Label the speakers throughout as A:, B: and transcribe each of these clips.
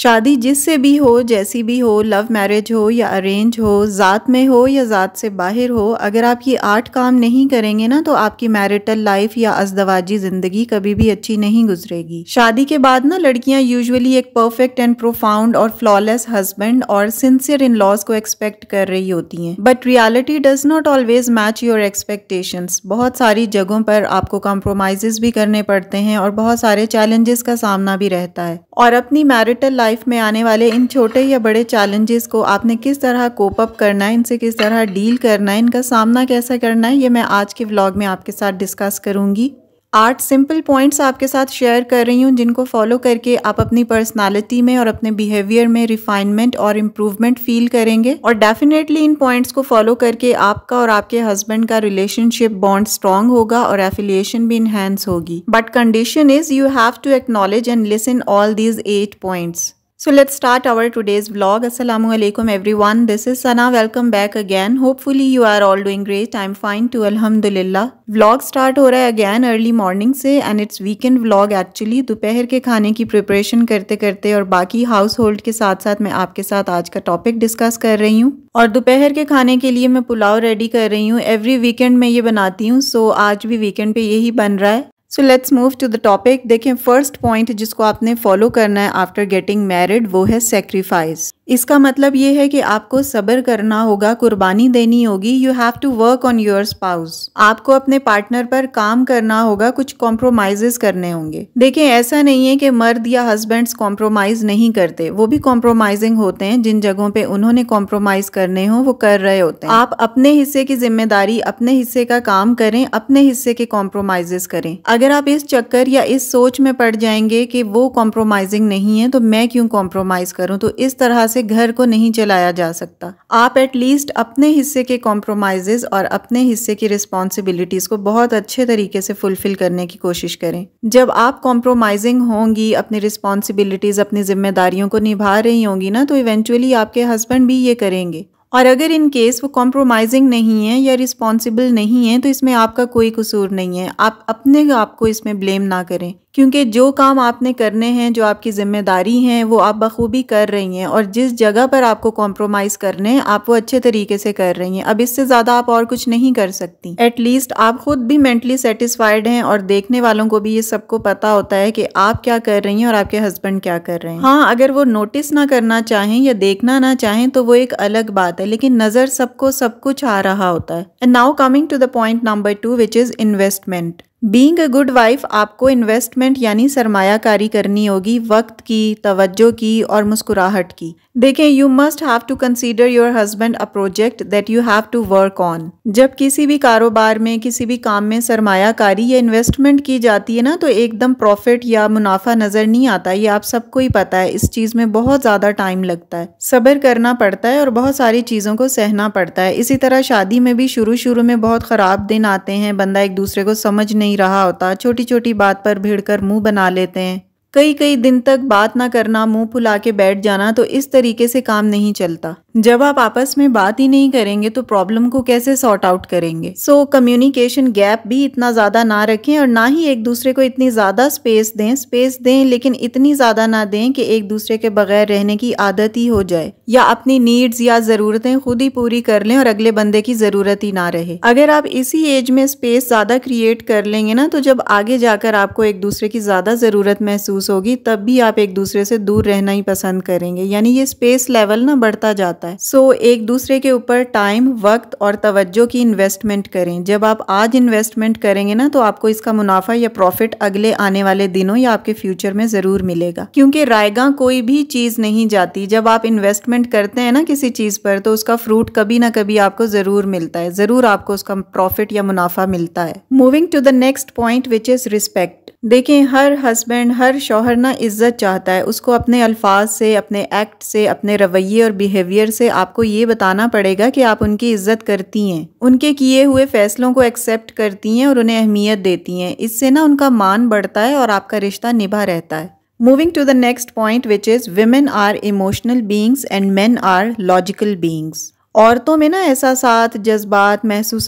A: शादी जिससे भी हो जैसी भी हो लव मैरिज हो या अरेंज हो ज़ात में हो या ज़ात से बाहर हो अगर आप ये आठ काम नहीं करेंगे ना तो आपकी मैरिटल लाइफ या अजदवाजी ज़िंदगी कभी भी अच्छी नहीं गुजरेगी शादी के बाद ना लड़कियां यूजुअली एक परफेक्ट एंड प्रोफाउंड और फ्लॉलेस हस्बैंड और सिंसियर इन लॉज को एक्सपेक्ट कर रही होती हैं but reality does not always match your expectation बहुत सारी जगहों पर आपको कॉम्प्रोमाइज़ भी करने पड़ते हैं और बहुत सारे चैलेंजेस का सामना भी रहता है और अपनी मैरिटल लाइफ में आने वाले इन छोटे या बड़े चैलेंजेस को आपने किस तरह कोप अप करना है इनसे किस तरह डील करना है इनका सामना कैसे करना है ये मैं आज के व्लॉग में आपके साथ डिस्कस करूँगी आठ सिंपल पॉइंट्स आपके साथ शेयर कर रही हूँ जिनको फॉलो करके आप अपनी पर्सनालिटी में और अपने बिहेवियर में रिफाइनमेंट और इम्प्रूवमेंट फील करेंगे और डेफिनेटली इन पॉइंट्स को फॉलो करके आपका और आपके हस्बैंड का रिलेशनशिप बॉन्ड स्ट्रांग होगा और एफिलिएशन भी इनहेंस होगी but condition is you have to acknowledge and listen all these eight points So let's start our today's vlog. Assalamu वन this is Sana welcome back again again. You are all doing great I am fine too Alhamdulillah. Blog start हो रहा है again early morning से and it's weekend blog actually दोपहर के खाने की preparation करते करते और बाकी हाउस होल्ड के साथ साथ मैं आपके साथ आज का टॉपिक डिस्कस कर रही हूँ और दोपहर के खाने के लिए मैं पुलाव रेडी कर रही हूँ एवरी वीकेंड में ये बनाती हूँ सो so, आज भी वीकेंड पे यही बन रहा है so let's move to the topic देखें फर्स्ट पॉइंट जिसको आपने फॉलो करना है आफ्टर गेटिंग मैरिड वो है सेक्रीफाइस इसका मतलब ये है कि आपको सबर करना होगा कुर्बानी देनी होगी you have to work on your spouse आपको अपने पार्टनर पर काम करना होगा कुछ कॉम्प्रोमाइजेस करने होंगे देखें ऐसा नहीं है कि मर्द या हस्बैंड्स कॉम्प्रोमाइज नहीं करते वो भी कॉम्प्रोमाइजिंग होते हैं जिन जगहों पे उन्होंने कॉम्प्रोमाइज करने हो वो कर रहे होते हैं आप अपने हिस्से की जिम्मेदारी अपने हिस्से का काम करें अपने हिस्से के कॉम्प्रोमाइजेस करें अगर आप इस चक्कर या इस सोच में पड़ जाएंगे कि वो कॉम्प्रोमाइजिंग नहीं है तो मैं क्यों कॉम्प्रोमाइज़ करूं तो इस तरह से घर को नहीं चलाया जा सकता आप एटलीस्ट अपने हिस्से के कॉम्प्रोमाइजेस और अपने हिस्से की रिस्पॉन्सिबिलिटीज़ को बहुत अच्छे तरीके से फुलफ़िल करने की कोशिश करें जब आप कॉम्प्रोमाइजिंग होंगी अपनी रिस्पॉन्सिबिलिटीज़ अपनी जिम्मेदारियों को निभा रही होंगी ना तो इवेंचुअली आपके हस्बैंड भी ये करेंगे और अगर इन केस वो कॉम्प्रोमाइजिंग नहीं है या रिस्पॉन्सिबल नहीं है तो इसमें आपका कोई कसूर नहीं है आप अपने आप को इसमें ब्लेम ना करें क्योंकि जो काम आपने करने हैं जो आपकी ज़िम्मेदारी हैं वो आप बखूबी कर रही हैं और जिस जगह पर आपको कॉम्प्रोमाइज़ करने हैं आप वो अच्छे तरीके से कर रही हैं अब इससे ज़्यादा आप और कुछ नहीं कर सकती एटलीस्ट आप खुद भी मेंटली सेटिस्फाइड हैं और देखने वालों को भी ये सबको पता होता है कि आप क्या कर रही हैं और आपके हस्बैंड क्या कर रहे हैं हाँ अगर वो नोटिस ना करना चाहें या देखना ना चाहें तो वो एक अलग बात है लेकिन नज़र सबको सब कुछ आ रहा होता है and now coming to the point number two which is investment being a good wife आपको इन्वेस्टमेंट यानी सरमायाकारी करनी होगी वक्त की तवज्जो की और मुस्कुराहट की देखें you must have to consider your husband a project that you have to work on जब किसी भी कारोबार में किसी भी काम में सरमायाकारी या इन्वेस्टमेंट की जाती है ना तो एकदम प्रॉफिट या मुनाफा नज़र नहीं आता ये आप सबको ही पता है इस चीज़ में बहुत ज़्यादा टाइम लगता है सब्र करना पड़ता है और बहुत सारी चीज़ों को सहना पड़ता है इसी तरह शादी में भी शुरू शुरू में बहुत ख़राब दिन आते हैं बंदा एक दूसरे को समझ नहीं नहीं रहा होता छोटी छोटी बात पर भिड़कर मुंह बना लेते हैं कई कई दिन तक बात ना करना मुंह फुला के बैठ जाना तो इस तरीके से काम नहीं चलता जब आप आपस में बात ही नहीं करेंगे तो प्रॉब्लम को कैसे सॉर्ट आउट करेंगे सो कम्युनिकेशन गैप भी इतना ज़्यादा ना रखें और ना ही एक दूसरे को इतनी ज़्यादा स्पेस दें स्पेस दें लेकिन इतनी ज़्यादा ना दें कि एक दूसरे के बगैर रहने की आदत ही हो जाए या अपनी नीड्स या ज़रूरतें खुद ही पूरी कर लें और अगले बंदे की ज़रूरत ही ना रहे अगर आप इसी एज में स्पेस ज़्यादा क्रिएट कर लेंगे ना तो जब आगे जाकर आपको एक दूसरे की ज़्यादा ज़रूरत महसूस होगी तब भी आप एक दूसरे से दूर रहना ही पसंद करेंगे यानी ये स्पेस लेवल ना बढ़ता जाता जाता है सो so, एक दूसरे के ऊपर टाइम वक्त और तवज्जो की इन्वेस्टमेंट करें जब आप आज इन्वेस्टमेंट करेंगे ना तो आपको इसका मुनाफा या प्रॉफिट अगले आने वाले दिनों या आपके फ्यूचर में ज़रूर मिलेगा क्योंकि रायगा कोई भी चीज़ नहीं जाती जब आप इन्वेस्टमेंट करते हैं ना किसी चीज़ पर तो उसका फ्रूट कभी ना कभी आपको ज़रूर मिलता है ज़रूर आपको उसका प्रॉफिट या मुनाफा मिलता है moving to the next point which is respect देखें हर हस्बैंड हर शोहर ना इज़्ज़त चाहता है उसको अपने अल्फाज से अपने एक्ट से अपने रवैये और बिहेवियर से आपको ये बताना पड़ेगा कि आप उनकी इज़्ज़त करती हैं उनके किए हुए फैसलों को एक्सेप्ट करती हैं और उन्हें अहमियत देती हैं इससे ना उनका मान बढ़ता है और आपका रिश्ता निभा रहता है moving to the next point which is women are emotional beings and man are logical beings औरतों में ना एहसास जज्बात महसूस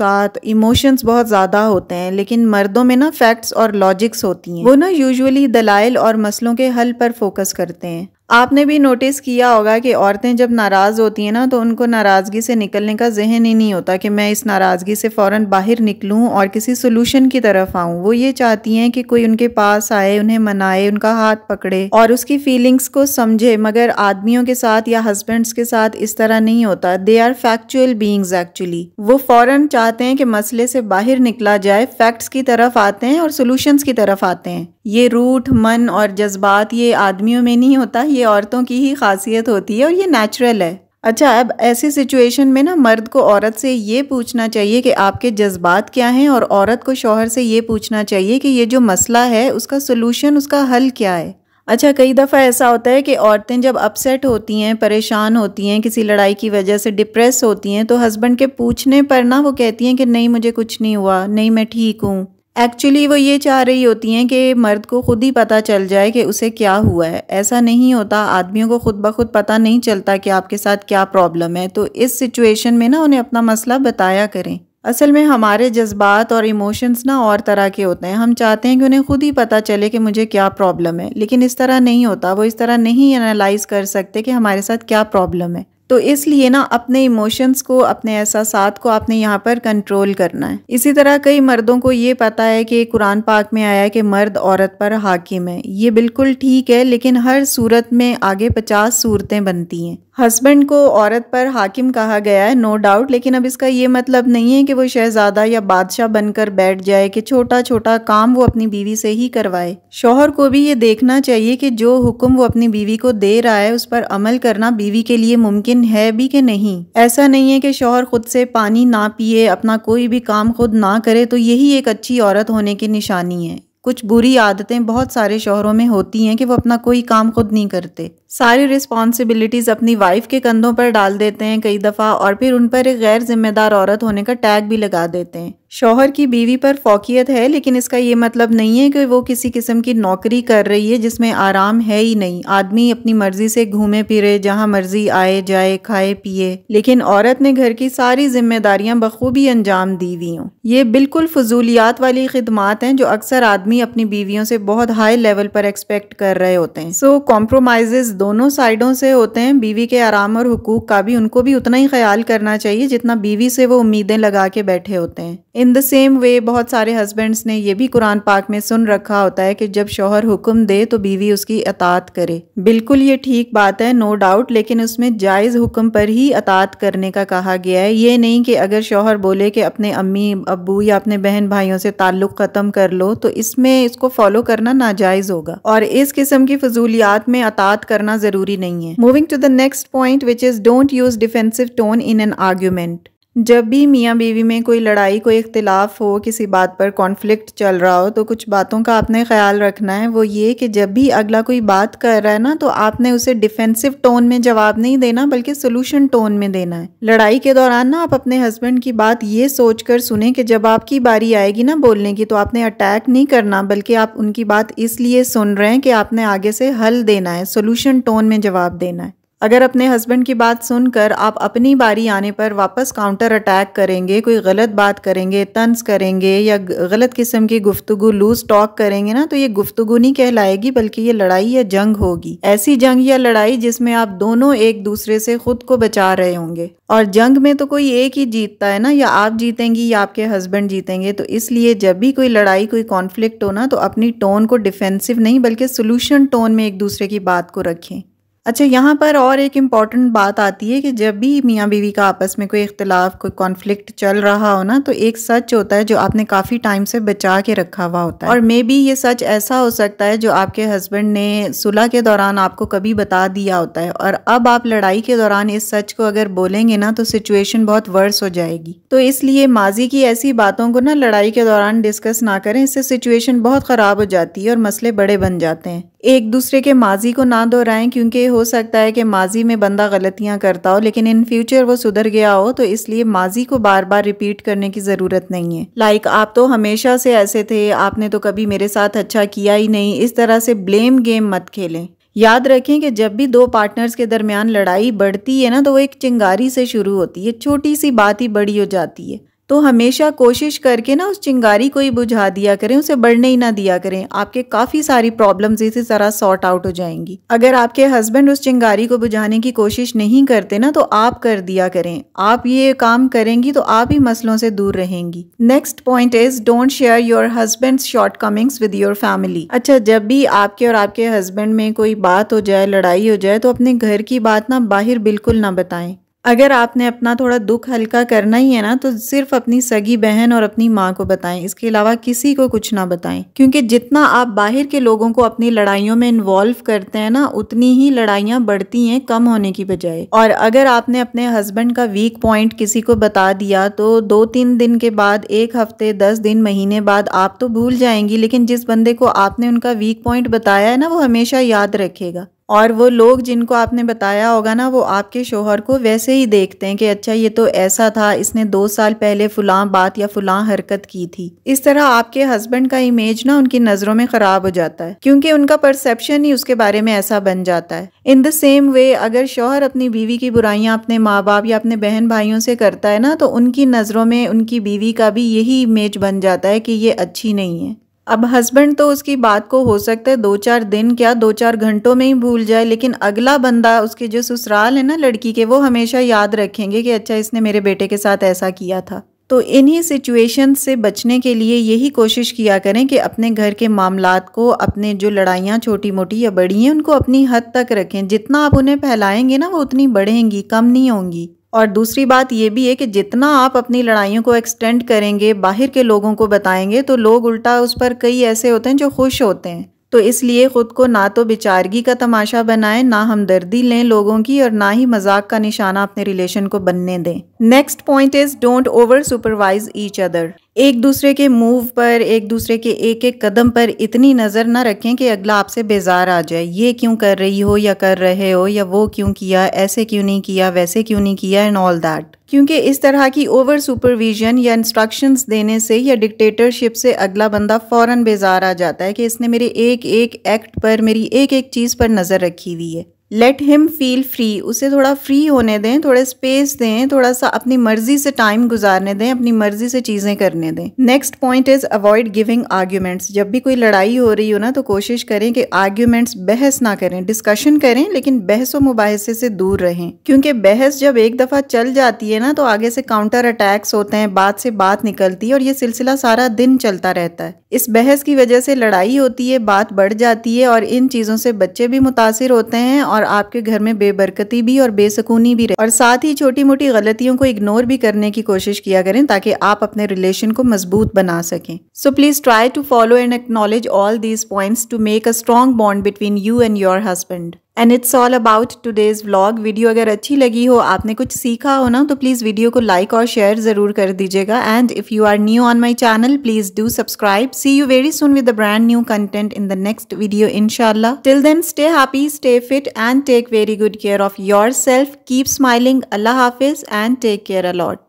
A: इमोशंस बहुत ज़्यादा होते हैं लेकिन मर्दों में ना फैक्ट्स और लॉजिक्स होती हैं वो ना यूजुअली दलाइल और मसलों के हल पर फोकस करते हैं आपने भी नोटिस किया होगा कि औरतें जब नाराज़ होती हैं ना तो उनको नाराज़गी से निकलने का जहन ही नहीं होता कि मैं इस नाराज़गी से फ़ौर बाहर निकलूं और किसी सोल्यूशन की तरफ आऊं वो ये चाहती हैं कि कोई उनके पास आए उन्हें मनाए उनका हाथ पकड़े और उसकी फीलिंग्स को समझे मगर आदमियों के साथ या हस्बेंड्स के साथ इस तरह नहीं होता they are factual beings actually वो फ़ौरन चाहते हैं कि मसले से बाहर निकला जाए फैक्ट्स की तरफ आते हैं और सोल्यूशंस की तरफ आते हैं ये रूठ मन और जज्बात ये आदमियों में नहीं होता ये औरतों की ही खासियत होती है और ये नेचुरल है अच्छा अब ऐसी सिचुएशन में ना मर्द को औरत से ये पूछना चाहिए कि आपके जज्बात क्या हैं और औरत को शोहर से ये पूछना चाहिए कि ये जो मसला है उसका सोलूशन उसका हल क्या है अच्छा कई दफ़ा ऐसा होता है कि औरतें जब अपसेट होती हैं परेशान होती हैं किसी लड़ाई की वजह से डिप्रेस होती हैं तो हस्बैंड के पूछने पर ना वो कहती हैं कि नहीं मुझे कुछ नहीं हुआ नहीं मैं ठीक हूँ एक्चुअली वो ये चाह रही होती हैं कि मर्द को खुद ही पता चल जाए कि उसे क्या हुआ है ऐसा नहीं होता आदमियों को खुद ब खुद पता नहीं चलता कि आपके साथ क्या प्रॉब्लम है तो इस सिचुएशन में ना उन्हें अपना मसला बताया करें असल में हमारे जज्बात और इमोशंस ना और तरह के होते हैं हम चाहते हैं कि उन्हें खुद ही पता चले कि मुझे क्या प्रॉब्लम है लेकिन इस तरह नहीं होता वो इस तरह नहीं एनालाइज कर सकते कि हमारे साथ क्या प्रॉब्लम है तो इसलिए ना अपने इमोशंस को अपने एहसास को आपने यहाँ पर कंट्रोल करना है इसी तरह कई मर्दों को ये पता है कि कुरान पाक में आया है कि मर्द औरत पर हाकिम है ये बिल्कुल ठीक है लेकिन हर सूरत में आगे पचास सूरतें बनती हैं हस्बैंड को औरत पर हाकिम कहा गया है नो no डाउट लेकिन अब इसका ये मतलब नहीं है कि वो शहजादा या बादशाह बनकर बैठ जाए कि छोटा छोटा काम वो अपनी बीवी से ही करवाए शोहर को भी ये देखना चाहिए कि जो हुक्म वो अपनी बीवी को दे रहा है उस पर अमल करना बीवी के लिए मुमकिन लेकिन है भी कि नहीं ऐसा नहीं है कि शोहर खुद से पानी ना पिए अपना कोई भी काम खुद ना करे तो यही एक अच्छी औरत होने की निशानी है कुछ बुरी आदतें बहुत सारे शोहरों में होती हैं कि वो अपना कोई काम खुद नहीं करते सारी रिस्पॉन्सिबिलिटीज़ अपनी वाइफ के कंधों पर डाल देते हैं कई दफ़ा और फिर उन पर एक गैर जिम्मेदार औरत होने का टैग भी लगा देते हैं शोहर की बीवी पर फोकियत है लेकिन इसका ये मतलब नहीं है कि वो किसी किस्म की नौकरी कर रही है जिसमें आराम है ही नहीं आदमी अपनी मर्जी से घूमे फिरे जहाँ मर्जी आए जाए खाए पिए लेकिन औरत ने घर की सारी जिम्मेदारियाँ बखूबी अंजाम दी हुई हूँ ये बिल्कुल फजूलियात वाली खदमात हैं जो अक्सर आदमी अपनी बीवियों से बहुत हाई लेवल पर एक्सपेक्ट कर रहे होते हैं सो so, कॉम्प्रोमाइज दोनों साइडों से होते हैं बीवी के आराम और हुकूक का भी उनको भी उतना ही ख्याल करना चाहिए जितना बीवी से वो उम्मीदें लगा के बैठे होते हैं इन द सेम वे बहुत सारे हस्बैंड्स ने यह भी कुरान पाक में सुन रखा होता है कि जब शोहर हुक्म दे तो बीवी उसकी अतात करे बिल्कुल ये ठीक बात है नो डाउट लेकिन उसमें जायज़ हुक्म पर ही अतात करने का कहा गया है ये नहीं कि अगर शोहर बोले कि अपने अम्मी अबू या अपने बहन भाइयों से ताल्लुक़ ख़त्म कर लो तो इसमें इसको फॉलो करना नाजायज़ होगा और इस किस्म की फजूलियात में अतात करना ज़रूरी नहीं है moving to the next point which is don't use defensive tone in an argument जब भी मियाँ बीवी में कोई लड़ाई कोई इख्तलाफ हो किसी बात पर कॉन्फ्लिक्ट चल रहा हो तो कुछ बातों का आपने ख्याल रखना है वो ये कि जब भी अगला कोई बात कर रहा है ना तो आपने उसे डिफेंसिव टोन में जवाब नहीं देना बल्कि सोल्यूशन टोन में देना है लड़ाई के दौरान ना आप अपने हस्बैंड की बात ये सोच कर सुने कि जब आपकी बारी आएगी ना बोलने की तो आपने अटैक नहीं करना बल्कि आप उनकी बात इसलिए सुन रहे हैं कि आपने आगे से हल देना है सोल्यूशन टोन में जवाब देना है अगर अपने हस्बैंड की बात सुनकर आप अपनी बारी आने पर वापस काउंटर अटैक करेंगे कोई गलत बात करेंगे तंज करेंगे या गलत किस्म की गुफ्तगु लूज टॉक करेंगे ना तो ये गुफ्तगु नहीं कहलाएगी बल्कि ये लड़ाई या जंग होगी ऐसी जंग या लड़ाई जिसमें आप दोनों एक दूसरे से खुद को बचा रहे होंगे और जंग में तो कोई एक ही जीतता है ना या आप जीतेंगी या आपके हस्बैंड जीतेंगे तो इसलिए जब भी कोई लड़ाई कोई कॉन्फ्लिक्ट हो ना तो अपनी टोन को डिफेंसिव नहीं बल्कि सोल्यूशन टोन में एक दूसरे की बात को रखें अच्छा यहाँ पर और एक इम्पॉर्टेंट बात आती है कि जब भी मियाँ बीवी का आपस में कोई इख्तलाफ कोई कॉन्फ्लिक्ट चल रहा हो ना तो एक सच होता है जो आपने काफ़ी टाइम से बचा के रखा हुआ होता है और मे बी ये सच ऐसा हो सकता है जो आपके हस्बैंड ने सुलह के दौरान आपको कभी बता दिया होता है और अब आप लड़ाई के दौरान इस सच को अगर बोलेंगे ना तो सिचुएशन बहुत वर्स हो जाएगी तो इसलिए माजी की ऐसी बातों को ना लड़ाई के दौरान डिस्कस ना करें इससे सिचुएशन बहुत ख़राब हो जाती है और मसले बड़े बन जाते हैं एक दूसरे के माजी को ना दोहराएं क्योंकि हो सकता है कि माजी में बंदा गलतियां करता हो लेकिन इन फ्यूचर वो सुधर गया हो तो इसलिए माजी को बार बार रिपीट करने की ज़रूरत नहीं है लाइक like, आप तो हमेशा से ऐसे थे आपने तो कभी मेरे साथ अच्छा किया ही नहीं इस तरह से ब्लेम गेम मत खेलें याद रखें कि जब भी दो पार्टनर्स के दरमियान लड़ाई बढ़ती है ना तो वो एक चिंगारी से शुरू होती है छोटी सी बात ही बड़ी हो जाती है तो हमेशा कोशिश करके ना उस चिंगारी को ही बुझा दिया करें उसे बढ़ने ही ना दिया करें आपके काफ़ी सारी प्रॉब्लम्स इसी तरह सॉर्ट आउट हो जाएंगी अगर आपके हस्बैंड उस चिंगारी को बुझाने की कोशिश नहीं करते ना तो आप कर दिया करें आप ये काम करेंगी तो आप ही मसलों से दूर रहेंगी next point is don't share your husband shortcomings with your family अच्छा जब भी आपके और आपके हस्बैंड में कोई बात हो जाए लड़ाई हो जाए तो अपने घर की बात ना बाहर बिल्कुल ना बताएं अगर आपने अपना थोड़ा दुख हल्का करना ही है ना तो सिर्फ अपनी सगी बहन और अपनी माँ को बताएं इसके अलावा किसी को कुछ ना बताएं क्योंकि जितना आप बाहर के लोगों को अपनी लड़ाइयों में इन्वॉल्व करते हैं ना उतनी ही लड़ाइयाँ बढ़ती हैं कम होने की बजाय और अगर आपने अपने हस्बैंड का वीक पॉइंट किसी को बता दिया तो दो तीन दिन के बाद एक हफ्ते दस दिन महीने बाद आप तो भूल जाएंगी लेकिन जिस बंदे को आपने उनका वीक पॉइंट बताया है ना वो हमेशा याद रखेगा और वो लोग जिनको आपने बताया होगा ना वो आपके शोहर को वैसे ही देखते हैं कि अच्छा ये तो ऐसा था इसने दो साल पहले फुलां बात या फुलां हरकत की थी इस तरह आपके हस्बैंड का इमेज ना उनकी नज़रों में ख़राब हो जाता है क्योंकि उनका परसेप्शन ही उसके बारे में ऐसा बन जाता है इन द सेम वे अगर शोहर अपनी बीवी की बुराइयाँ अपने माँ बाप या अपने बहन भाइयों से करता है ना तो उनकी नज़रों में उनकी बीवी का भी यही इमेज बन जाता है कि ये अच्छी नहीं है अब हस्बैंड तो उसकी बात को हो सकता है दो चार दिन क्या दो चार घंटों में ही भूल जाए लेकिन अगला बंदा उसके जो ससुराल है ना लड़की के वो हमेशा याद रखेंगे कि अच्छा इसने मेरे बेटे के साथ ऐसा किया था तो इन्हीं सिचुएशन से बचने के लिए यही कोशिश किया करें कि अपने घर के मामला को अपने जो लड़ाइयाँ छोटी मोटी या बड़ी हैं उनको अपनी हद तक रखें जितना आप उन्हें फैलाएंगे ना वो उतनी बढ़ेंगी कम नहीं होंगी और दूसरी बात ये भी है कि जितना आप अपनी लड़ाइयों को एक्सटेंड करेंगे बाहर के लोगों को बताएंगे तो लोग उल्टा उस पर कई ऐसे होते हैं जो खुश होते हैं तो इसलिए ख़ुद को ना तो बेचारगी का तमाशा बनाएं ना हमदर्दी लें लोगों की और ना ही मजाक का निशाना अपने रिलेशन को बनने दें next point is don't over supervise each other एक दूसरे के मूव पर एक दूसरे के एक एक कदम पर इतनी नज़र ना रखें कि अगला आपसे बेजार आ जाए ये क्यों कर रही हो या कर रहे हो या वो क्यों किया ऐसे क्यों नहीं किया वैसे क्यों नहीं किया एंड ऑल दैट क्योंकि इस तरह की ओवर सुपरविजन या इंस्ट्रक्शंस देने से या डिक्टेटरशिप से अगला बंदा फ़ौर बेजार आ जाता है कि इसने मेरे एक एक एक्ट पर मेरी एक एक चीज़ पर नज़र रखी हुई है लेट हिम फील फ्री उसे थोड़ा फ्री होने दें थोड़े स्पेस दें थोड़ा सा अपनी मर्जी से टाइम गुजारने दें अपनी मर्जी से चीज़ें करने दें next point is avoid giving arguments जब भी कोई लड़ाई हो रही हो ना तो कोशिश करें कि आर्ग्यूमेंट्स बहस ना करें डिस्कशन करें लेकिन बहस व मुबासे से दूर रहें क्योंकि बहस जब एक दफ़ा चल जाती है ना तो आगे से काउंटर अटैक्स होते हैं बात से बात निकलती है और ये सिलसिला सारा दिन चलता रहता है इस बहस की वजह से लड़ाई होती है बात बढ़ जाती है और इन चीज़ों से बच्चे भी मुतासर होते हैं और और आपके घर में बेबरकती भी और बेसकूनी भी रहे और साथ ही छोटी मोटी गलतियों को इग्नोर भी करने की कोशिश किया करें ताकि आप अपने रिलेशन को मजबूत बना सकें so please try to follow and acknowledge all these points to make a strong bond between you and your husband and it's all about today's vlog video अगर अच्छी लगी हो आपने कुछ सीखा हो ना तो प्लीज़ वीडियो को लाइक और शेयर ज़रूर कर दीजिएगा and if you are new on my channel please do subscribe see you very soon with the brand new content in the next video इनशाला till then stay happy stay fit and take very good care of yourself keep smiling अल्लाह हाफिज़ and take care allot